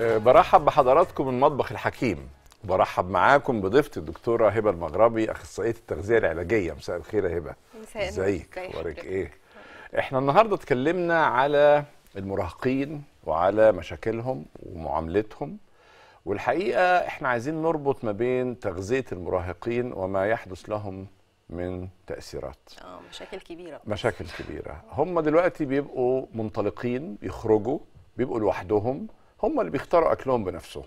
آه، برحب بحضراتكم من مطبخ الحكيم برحب معاكم بضيفتي الدكتوره هبه المغربي اخصائيه التغذيه العلاجيه مساء الخير يا هبه ازيك اخبارك ايه احنا النهارده اتكلمنا على المراهقين وعلى مشاكلهم ومعاملتهم والحقيقه احنا عايزين نربط ما بين تغذيه المراهقين وما يحدث لهم من تاثيرات اه مشاكل كبيره مشاكل كبيره هم دلوقتي بيبقوا منطلقين يخرجوا بيبقوا لوحدهم هم اللي بيختاروا اكلهم بنفسهم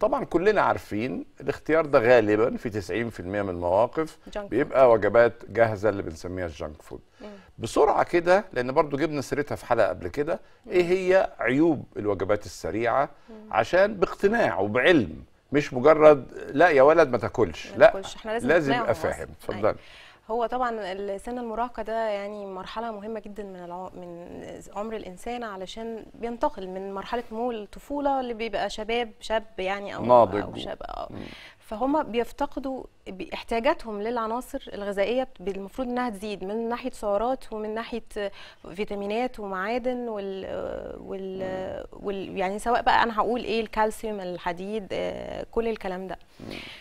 طبعا كلنا عارفين الاختيار ده غالبا في 90% من المواقف بيبقى وجبات جاهزه اللي بنسميها الجانك فود بسرعه كده لان برضو جبنا سيرتها في حلقه قبل كده ايه هي عيوب الوجبات السريعه عشان باقتناع وبعلم مش مجرد لا يا ولد ما تاكلش لا لازم, لازم يبقى فاهم اتفضلي أيوة. هو طبعا السن المراهقه ده يعني مرحله مهمه جدا من من عمر الانسان علشان بينتقل من مرحله نمو الطفوله اللي بيبقى شباب شاب يعني او ناضج او شاب أو فهم بيفتقدوا احتياجاتهم للعناصر الغذائيه المفروض انها تزيد من ناحيه سعرات ومن ناحيه فيتامينات ومعادن وال, وال, وال يعني سواء بقى انا هقول ايه الكالسيوم الحديد آه، كل الكلام ده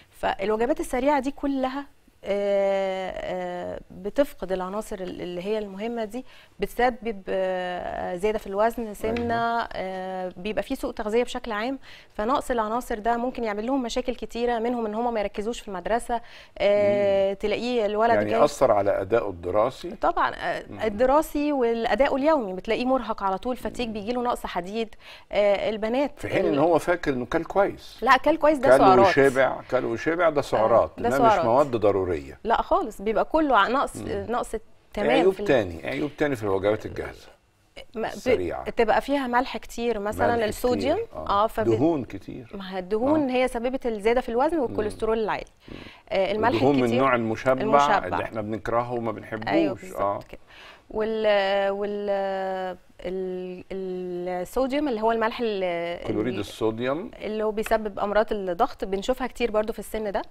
فالوجبات السريعه دي كلها آه، بتفقد العناصر اللي هي المهمه دي بتسبب آه، زياده في الوزن سمنه أيوه. آه، بيبقى في سوء تغذيه بشكل عام فنقص العناصر ده ممكن يعمل لهم مشاكل كتيره منهم ان هم ما يركزوش في المدرسه آه، تلاقيه الولد يعني اثر على ادائه الدراسي طبعا الدراسي والاداء اليومي بتلاقيه مرهق على طول فتيج بيجي له نقص حديد البنات في حين ان هو فاكر انه كل كويس لا كل كويس ده سعرات كل وشبع كل وشبع ده سعرات ده سعرات مش مواد ضروريه لا خالص بيبقى كله نقص نقص تمام عيوب تاني عيوب تاني في الوجبات الجاهزه سريعه تبقى فيها ملح كتير مثلا ملح الصوديوم كتير. اه, آه فب... دهون كتير ما الدهون آه. هي سببه الزياده في الوزن والكوليسترول العالي آه الملح الكتير من النوع المشبع, المشبع اللي احنا بنكرهه وما بنحبوش أيوه اه كده. وال وال الصوديوم اللي هو الملح كلوريد الصوديوم اللي هو بيسبب امراض الضغط بنشوفها كتير برضو في السن ده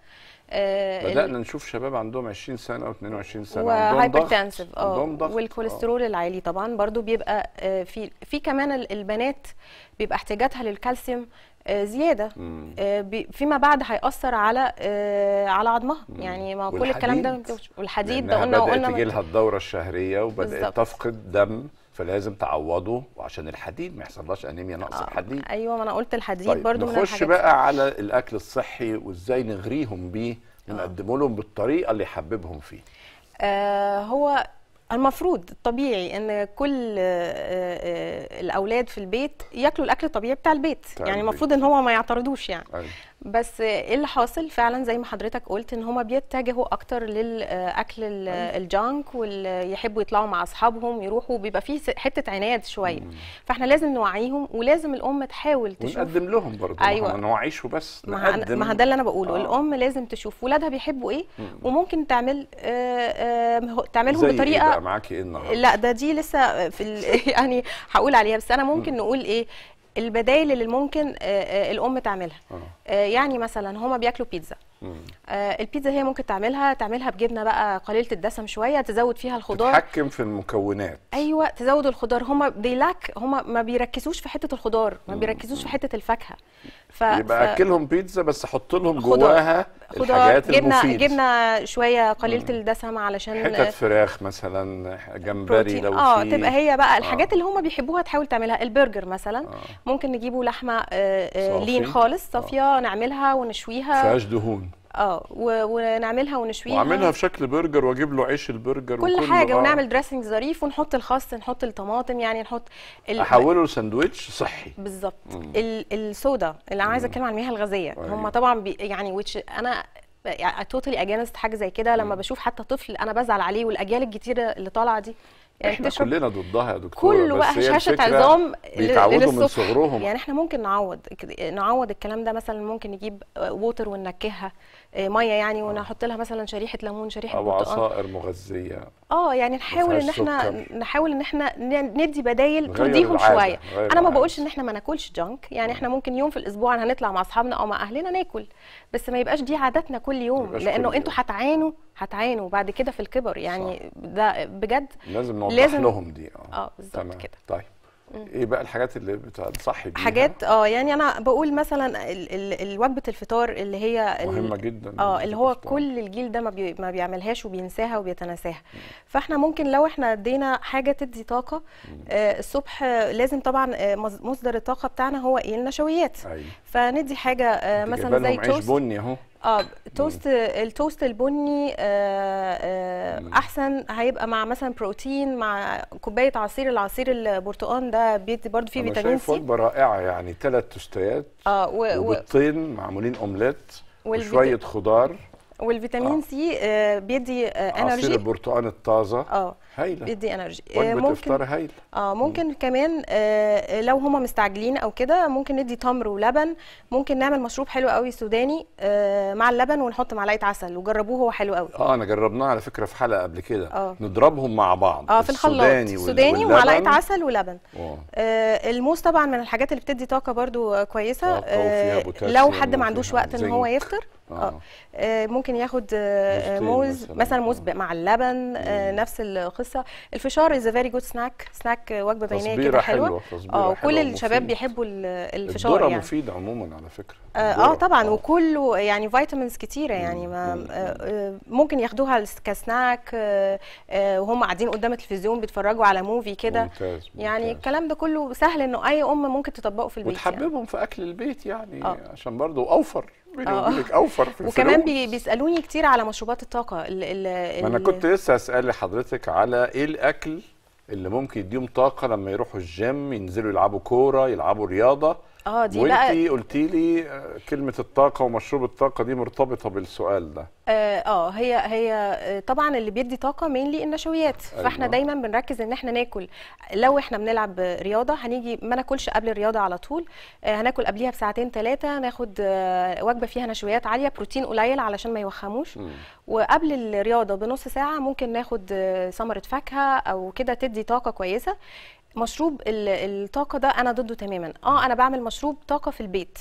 آه، بدانا نشوف شباب عندهم 20 سنه او 22 سنه عندهم آه، عندهم اه والكوليسترول العالي طبعا برضو بيبقى آه، في في كمان البنات بيبقى احتياجاتها للكالسيوم آه، زياده آه، فيما بعد هيأثر على آه، على عظمها يعني ما كل الكلام ده والحديد ده قلنا وقلنا بدات تجيلها الدوره الشهريه وبدات بالزبط. تفقد دم فلازم تعوضه وعشان الحديد ما يحصلهاش انيميا نقص آه. الحديد ايوه ما انا قلت الحديد طيب برضو نخش بقى على الاكل الصحي وازاي نغريهم بيه ونقدمه لهم بالطريقه اللي يحببهم فيه آه هو المفروض الطبيعي ان كل آه، آه، الاولاد في البيت ياكلوا الاكل الطبيعي بتاع البيت يعني المفروض ان هو ما يعترضوش يعني أي. أيوه. بس ايه اللي حاصل فعلا زي ما حضرتك قلت ان هما بيتجهوا اكتر للاكل آه، طيب. الجانك ويحبوا يحبوا يطلعوا مع اصحابهم يروحوا بيبقى فيه حته عناد شويه فاحنا لازم نوعيهم ولازم الام تحاول تشوف ونقدم لهم برضه ايوه ما نوعيش وبس نقدم ما ده اللي انا بقوله آه. الام لازم تشوف ولادها بيحبوا ايه وممكن تعمل آه آه تعملهم إيه بطريقه إيه معاكي ايه النهارده لا ده دي لسه في يعني هقول عليها بس انا ممكن مم. نقول ايه البدايل اللي ممكن آه، آه، الام تعملها آه. يعني مثلا هما بياكلوا بيتزا آه البيتزا هي ممكن تعملها تعملها بجبنه بقى قليله الدسم شويه تزود فيها الخضار تتحكم في المكونات ايوه تزود الخضار هما بيلاك هما ما بيركزوش في حته الخضار ما بيركزوش في حته الفاكهه ف... يبقى اكلهم بيتزا بس حط لهم جواها خضار الحاجات جبنه المفيد. جبنه شويه قليله الدسم علشان حتت فراخ مثلا جمبري لو اه فيه. تبقى هي بقى آه. الحاجات آه. اللي هما بيحبوها تحاول تعملها البرجر مثلا آه. ممكن نجيبه لحمه آه, آه، لين خالص آه. صافيه آه. نعملها ونشويها فيهاش دهون اه ونعملها ونشويها واعملها في شكل برجر واجيب له عيش البرجر كل وكل حاجه آه. ونعمل دريسنج ظريف ونحط الخس نحط الطماطم يعني نحط ال... احوله لساندويتش صحي بالظبط الصودا اللي انا عايزه اتكلم عن المياه الغازيه أيوة. هم طبعا بي يعني ويتش انا توتالي يعني اجينست حاجه زي كده لما بشوف حتى طفل انا بزعل عليه والاجيال الكتيره اللي طالعه دي يعني احنا تشرب كلنا ضدها يا دكتوره كله بقى هشاشه عظام بيتعودوا من صغرهم يعني احنا ممكن نعوض نعوض الكلام ده مثلا ممكن نجيب ووتر وننكهها آه، ميه يعني ونحط لها مثلا شريحه ليمون شريحه او عصائر مغذيه اه يعني نحاول ان احنا نحاول ان احنا ندي بدايل ترضيهم شويه انا ما بقولش ان احنا ما ناكلش جنك يعني احنا ممكن يوم في الاسبوع هنطلع مع اصحابنا او مع اهلنا ناكل بس ما يبقاش دي عاداتنا كل يوم لانه انتوا هتعانوا هتعانوا بعد كده في الكبر يعني صح. ده بجد لازم نوضح لهم دي اه, آه، بالظبط كده طيب ايه بقى الحاجات اللي بتصحي بيها؟ حاجات اه يعني انا بقول مثلا ال ال وجبه الفطار اللي هي مهمه جدا اه اللي هو الفطار. كل الجيل ده ما, بي ما بيعملهاش وبينساها وبيتناساها فاحنا ممكن لو احنا ادينا حاجه تدي طاقه آه الصبح لازم طبعا آه، مصدر الطاقه بتاعنا هو ايه النشويات أي. أيوه. فندي حاجه آه مثلا زي توست بني اهو اه توست التوست البني آه، آه، احسن هيبقى مع مثلا بروتين مع كوبايه عصير العصير البرتقال ده بيدي برضو فيه فيتامين سي وجبه رائعه يعني ثلاث توستات اه وبيضتين معمولين اومليت وشويه خضار والفيتامين آه. سي آه، بيدي انرجي عصير البرتقال الطازه اه هايله بيدي انرجي آه، وجبه افطار هايله اه ممكن مم. كمان آه لو هما مستعجلين او كده ممكن ندي تمر ولبن ممكن نعمل مشروب حلو قوي سوداني آه مع اللبن ونحط معلقه عسل وجربوه هو حلو قوي اه انا جربناه على فكره في حلقه قبل كده آه. نضربهم مع بعض اه في الخلاط سوداني ومعلقه عسل ولبن آه الموز طبعا من الحاجات اللي بتدي طاقه برده كويسه آه, آه لو حد ما عندوش وقت ان هو يفطر آه. آه. آه ممكن ياخد آه موز مثلا موز مع اللبن آه نفس القصه كويسه الفشار از فيري جود سناك سناك وجبه بينيه كده حلوه اه كل الشباب بيحبوا الفشار الدورة يعني. مفيد عموما على فكره اه, آه، طبعا آه. وكله يعني فيتامينز كتيره يعني ما آه،, آه ممكن ياخدوها كسناك آه،, آه وهم قاعدين قدام التلفزيون بيتفرجوا على موفي كده ممتاز يعني ممتاز. الكلام ده كله سهل انه اي ام ممكن تطبقه في البيت يعني. وتحببهم يعني. في اكل البيت يعني آه. عشان برضه اوفر آه. بينك اوفر في وكمان بي بيسالوني كتير على مشروبات الطاقه ال ال ما انا كنت لسه اسال حضرتك على ايه الاكل اللي ممكن يديهم طاقه لما يروحوا الجيم ينزلوا يلعبوا كوره يلعبوا رياضه اه دي بقى قلتي لي آه، كلمه الطاقه ومشروب الطاقه دي مرتبطه بالسؤال ده اه, آه، هي هي آه، طبعا اللي بيدي طاقه مينلي النشويات أيوة. فاحنا دايما بنركز ان احنا ناكل لو احنا بنلعب رياضه هنيجي ما ناكلش قبل الرياضه على طول هناكل قبليها بساعتين ثلاثه ناخد وجبه فيها نشويات عاليه بروتين قليل علشان ما يوخموش م. وقبل الرياضه بنص ساعه ممكن ناخد ثمره فاكهه او كده تدي طاقه كويسه مشروب الطاقه ده انا ضده تماما اه انا بعمل مشروب طاقه في البيت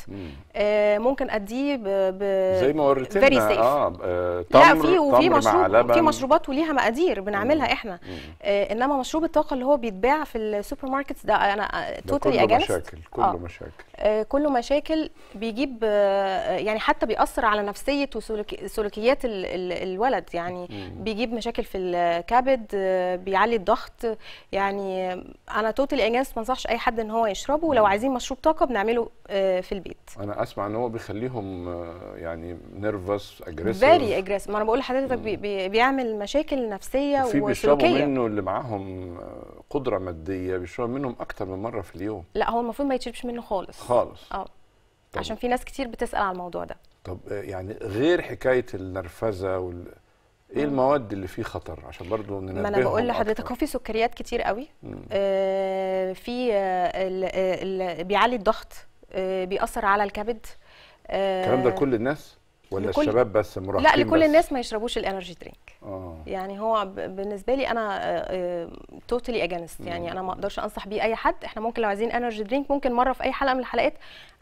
آه ممكن اديه ب... زي ما وريتنا اه, آه تمر لا في وفي مشروب في مشروبات وليها مقادير بنعملها مم. احنا مم. آه انما مشروب الطاقه اللي هو بيتباع في السوبر ماركتس ده انا توتالي آه، كله مشاكل آه. كله آه. مشاكل آه كله مشاكل بيجيب آه يعني حتى بيأثر على نفسيه وسلوكيات الولد يعني مم. بيجيب مشاكل في الكبد آه بيعلي الضغط يعني انا توتال انجاز ما انصحش اي حد ان هو يشربه ولو عايزين مشروب طاقه بنعمله آه، في البيت انا اسمع ان هو بيخليهم آه، يعني نيرفس اجريسيف فيري اجريسيف ما انا بقول لحضرتك بي بيعمل مشاكل نفسيه وسلوكيه بيشربوا منه اللي معاهم آه، قدره ماديه بيشربوا منهم اكتر من مره في اليوم لا هو المفروض ما يتشربش منه خالص خالص اه عشان في ناس كتير بتسال على الموضوع ده طب يعني غير حكايه النرفزه وال ايه نعم. المواد اللي فيه خطر عشان برضو ننبههم ما انا بقول لحضرتك هو في سكريات كتير قوي آه في آه, آه، بيعلي الضغط آه بيأثر على الكبد آه، الكلام ده لكل الناس ولا لكل... الشباب بس مراهقين لا لكل بس. الناس ما يشربوش الانرجي درينك آه. يعني هو بالنسبه لي انا توتالي آه، اجينست آه، يعني انا ما اقدرش انصح بيه اي حد احنا ممكن لو عايزين انرجي درينك ممكن مره في اي حلقه من الحلقات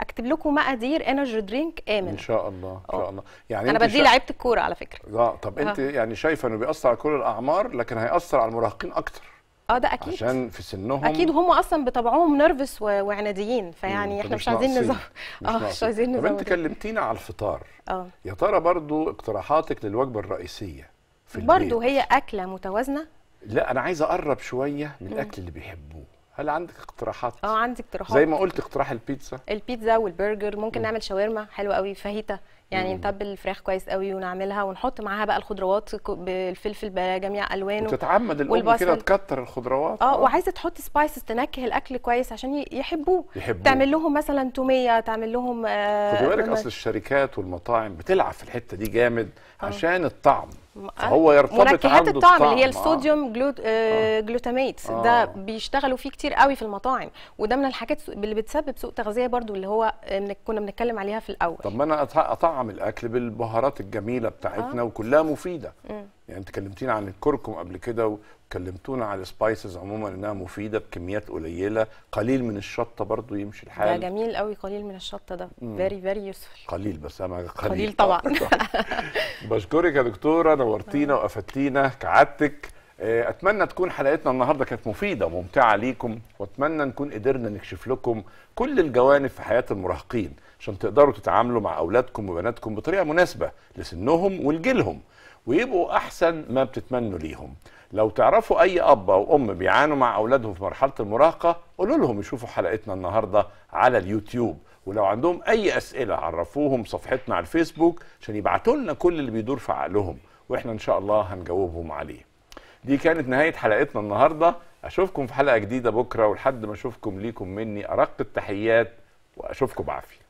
اكتب لكم مقادير انرجي درينك امن ان شاء الله ان شاء الله يعني انا بدي شا... لعيبه الكوره على فكره اه طب انت آه. يعني شايفه انه بيأثر على كل الاعمار لكن هيأثر على المراهقين اكتر اه ده اكيد عشان في سنهم اكيد هم اصلا بطبعهم نرفس وعناديين فيعني احنا مش عايزين نزود اه مش عايزين نزود طب انت كلمتينا على الفطار اه يا ترى برضو اقتراحاتك للوجبه الرئيسيه في البيت برضو هي اكله متوازنه لا انا عايز اقرب شويه من الاكل اللي بيحبوه هل عندك اقتراحات؟ اه عندي اقتراحات زي ما قلت اقتراح البيتزا البيتزا والبرجر ممكن نعمل شاورما حلوه قوي فاهيتا يعني نتبل الفراخ كويس قوي ونعملها ونحط معاها بقى الخضروات بالفلفل بجميع الوانه وتتعمد الام كده تكتر الخضروات اه, آه. وعايزه تحط سبايسز تنكه الاكل كويس عشان يحبوه يحبوه تعمل لهم مثلا توميه تعمل لهم آه بالك اصل الشركات والمطاعم بتلعب في الحته دي جامد اه. عشان الطعم هو يرتبط عنده الطعم اللي هي آه. الصوديوم جلوت... آه. آه. جلوتاميت آه. ده بيشتغلوا فيه كتير قوي في المطاعم وده من الحاجات اللي بتسبب سوء تغذيه برضو اللي هو آه، كنا بنتكلم عليها في الاول طب ما انا اطعم الاكل بالبهارات الجميله بتاعتنا آه. وكلها مفيده م. يعني اتكلمتينا عن الكركم قبل كده وكلمتونا على السبايسز عموما انها مفيده بكميات قليله قليل من الشطه برضو يمشي الحال ده جميل قوي قليل من الشطه ده فيري فيري يوسفل قليل بس انا قليل, قليل طبعا, طبعا. بشكرك يا دكتوره نورتينا آه. وافدتينا كعادتك آه، اتمنى تكون حلقتنا النهارده كانت مفيده وممتعه ليكم واتمنى نكون قدرنا نكشف لكم كل الجوانب في حياه المراهقين عشان تقدروا تتعاملوا مع اولادكم وبناتكم بطريقه مناسبه لسنهم ولجيلهم ويبقوا احسن ما بتتمنوا ليهم لو تعرفوا اي اب او ام بيعانوا مع اولادهم في مرحله المراهقه قولوا لهم يشوفوا حلقتنا النهارده على اليوتيوب ولو عندهم اي اسئله عرفوهم صفحتنا على الفيسبوك عشان يبعتوا لنا كل اللي بيدور في عقلهم واحنا ان شاء الله هنجاوبهم عليه دي كانت نهايه حلقتنا النهارده اشوفكم في حلقه جديده بكره ولحد ما اشوفكم ليكم مني ارق التحيات واشوفكم بعافيه